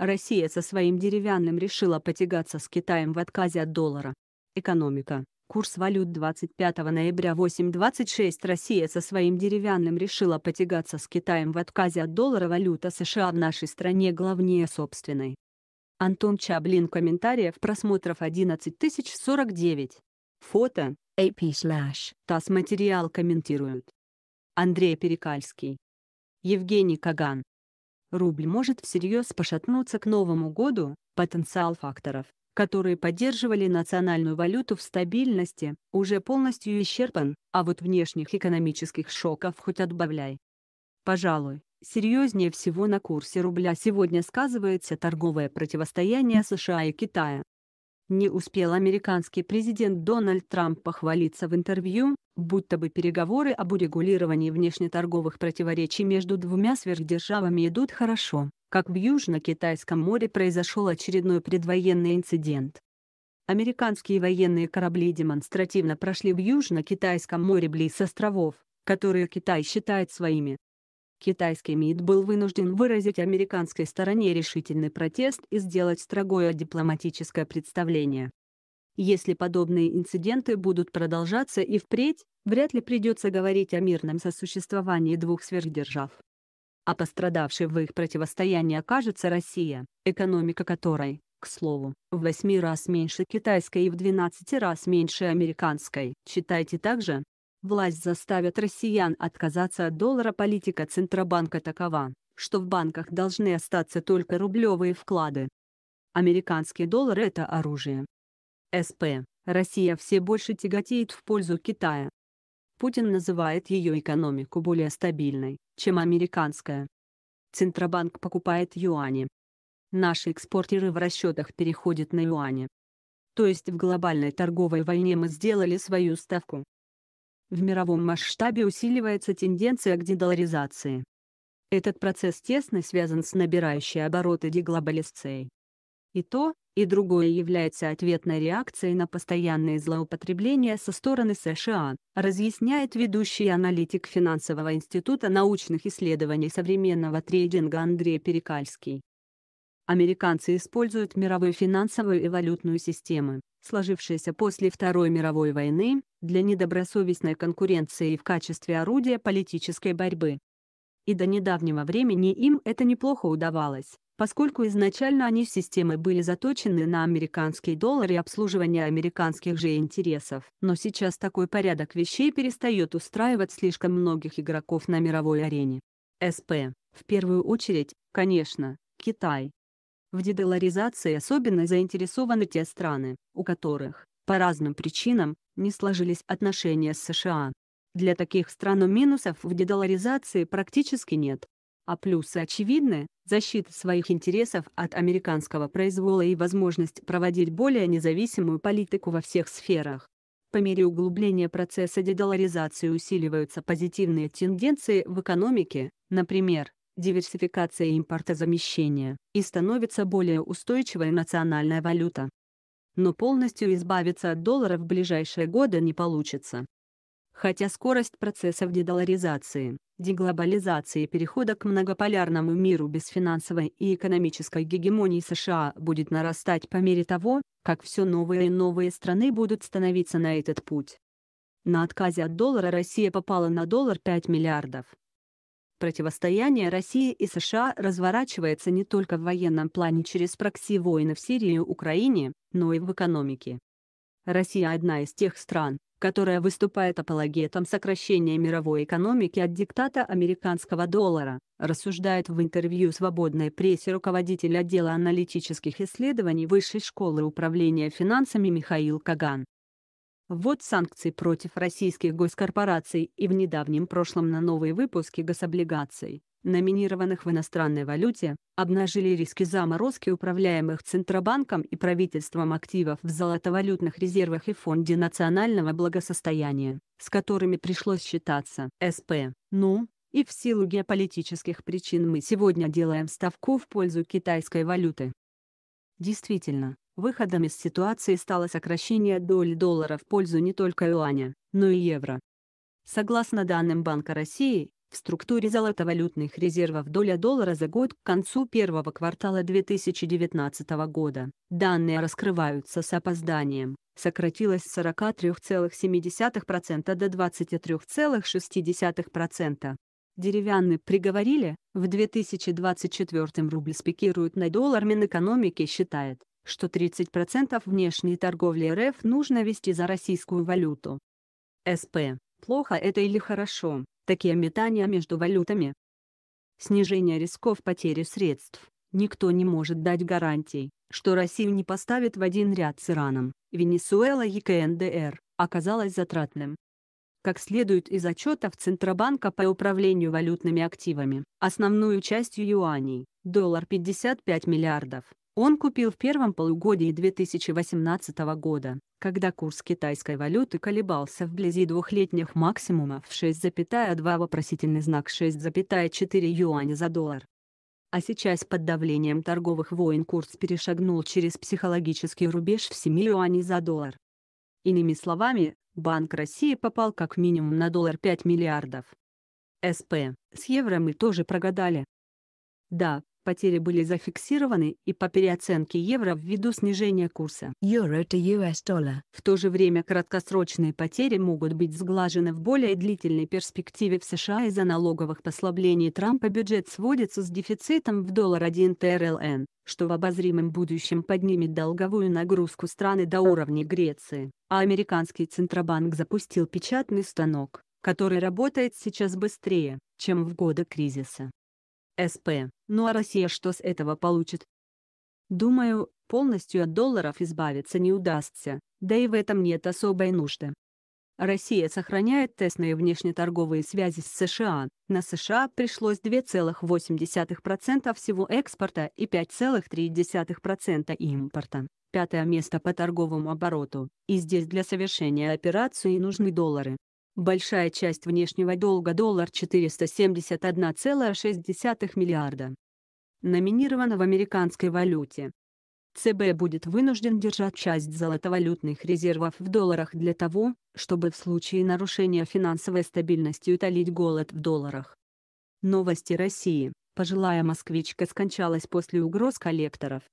Россия со своим деревянным решила потягаться с Китаем в отказе от доллара. Экономика. Курс валют 25 ноября 8.26. Россия со своим деревянным решила потягаться с Китаем в отказе от доллара. Валюта США в нашей стране главнее собственной. Антон Чаблин. Комментариев просмотров 11049. Фото. AP slash. ТАСС материал комментируют. Андрей Перекальский. Евгений Каган рубль может всерьез пошатнуться к Новому году, потенциал факторов, которые поддерживали национальную валюту в стабильности, уже полностью исчерпан, а вот внешних экономических шоков хоть отбавляй. Пожалуй, серьезнее всего на курсе рубля сегодня сказывается торговое противостояние США и Китая. Не успел американский президент Дональд Трамп похвалиться в интервью, будто бы переговоры об урегулировании внешнеторговых противоречий между двумя сверхдержавами идут хорошо, как в Южно-Китайском море произошел очередной предвоенный инцидент. Американские военные корабли демонстративно прошли в Южно-Китайском море близ островов, которые Китай считает своими. Китайский МИД был вынужден выразить американской стороне решительный протест и сделать строгое дипломатическое представление. Если подобные инциденты будут продолжаться и впредь, вряд ли придется говорить о мирном сосуществовании двух сверхдержав. А пострадавшей в их противостоянии окажется Россия, экономика которой, к слову, в 8 раз меньше китайской и в 12 раз меньше американской. Читайте также. Власть заставит россиян отказаться от доллара политика Центробанка такова, что в банках должны остаться только рублевые вклады. Американский доллар – это оружие, СП, Россия все больше тяготеет в пользу Китая. Путин называет ее экономику более стабильной, чем американская. Центробанк покупает юани. Наши экспортеры в расчетах переходят на юани. То есть в глобальной торговой войне мы сделали свою ставку. В мировом масштабе усиливается тенденция к дедоларизации. Этот процесс тесно связан с набирающей обороты деглобализацией. И то, и другое является ответной реакцией на постоянные злоупотребления со стороны США, разъясняет ведущий аналитик Финансового института научных исследований современного трейдинга Андрей Перекальский. Американцы используют мировую финансовую и валютную системы, сложившиеся после Второй мировой войны, для недобросовестной конкуренции и в качестве орудия политической борьбы. И до недавнего времени им это неплохо удавалось Поскольку изначально они в системе были заточены на американский доллар и обслуживание американских же интересов, но сейчас такой порядок вещей перестает устраивать слишком многих игроков на мировой арене. СП, в первую очередь, конечно, Китай. В дедоларизации особенно заинтересованы те страны, у которых, по разным причинам, не сложились отношения с США. Для таких стран минусов в дедоларизации практически нет. А плюсы очевидны, защита своих интересов от американского произвола и возможность проводить более независимую политику во всех сферах. По мере углубления процесса дедоларизации усиливаются позитивные тенденции в экономике, например, диверсификация импортозамещения, и становится более устойчивая национальная валюта. Но полностью избавиться от доллара в ближайшие годы не получится. Хотя скорость процессов дедоларизации Деглобализации и перехода к многополярному миру без финансовой и экономической гегемонии США будет нарастать по мере того, как все новые и новые страны будут становиться на этот путь. На отказе от доллара Россия попала на доллар 5 миллиардов. Противостояние России и США разворачивается не только в военном плане через прокси войны в Сирии и Украине, но и в экономике. Россия одна из тех стран, которая выступает апологетом сокращения мировой экономики от диктата американского доллара, рассуждает в интервью свободной прессе руководитель отдела аналитических исследований Высшей школы управления финансами Михаил Каган. Вот санкции против российских госкорпораций и в недавнем прошлом на новые выпуски гособлигаций номинированных в иностранной валюте, обнажили риски заморозки управляемых Центробанком и правительством активов в золотовалютных резервах и Фонде национального благосостояния, с которыми пришлось считаться. СП. Ну, и в силу геополитических причин мы сегодня делаем ставку в пользу китайской валюты. Действительно, выходом из ситуации стало сокращение доли доллара в пользу не только юаня, но и евро. Согласно данным Банка России, в структуре золотовалютных резервов доля доллара за год к концу первого квартала 2019 года, данные раскрываются с опозданием, сократилась с 43,7% до 23,6%. Деревянный приговорили, в 2024 рубль спикирует на доллар Минэкономики считает, что 30% внешней торговли РФ нужно вести за российскую валюту. СП. Плохо это или хорошо? такие метания между валютами. Снижение рисков потери средств. Никто не может дать гарантий, что Россию не поставит в один ряд с Ираном, Венесуэла и КНДР, оказалось затратным. Как следует из отчетов Центробанка по управлению валютными активами, основную частью юаней, доллар 55 миллиардов, он купил в первом полугодии 2018 года, когда курс китайской валюты колебался вблизи двухлетних максимумов 6,2 вопросительный знак 6,4 юаня за доллар. А сейчас под давлением торговых войн курс перешагнул через психологический рубеж в 7 юаней за доллар. Иными словами, Банк России попал как минимум на доллар 5 миллиардов. СП, с евро мы тоже прогадали. Да, потери были зафиксированы и по переоценке евро ввиду снижения курса. Euro to US dollar. В то же время краткосрочные потери могут быть сглажены в более длительной перспективе в США из-за налоговых послаблений Трампа бюджет сводится с дефицитом в доллар 1 ТРЛН, что в обозримом будущем поднимет долговую нагрузку страны до уровня Греции, а американский Центробанк запустил печатный станок который работает сейчас быстрее, чем в годы кризиса. СП. Ну а Россия что с этого получит? Думаю, полностью от долларов избавиться не удастся, да и в этом нет особой нужды. Россия сохраняет тесные внешнеторговые связи с США. На США пришлось 2,8% всего экспорта и 5,3% импорта. Пятое место по торговому обороту. И здесь для совершения операции нужны доллары. Большая часть внешнего долга доллар 471,6 миллиарда. Номинирована в американской валюте. ЦБ будет вынужден держать часть золотовалютных резервов в долларах для того, чтобы в случае нарушения финансовой стабильности утолить голод в долларах. Новости России. Пожилая москвичка скончалась после угроз коллекторов.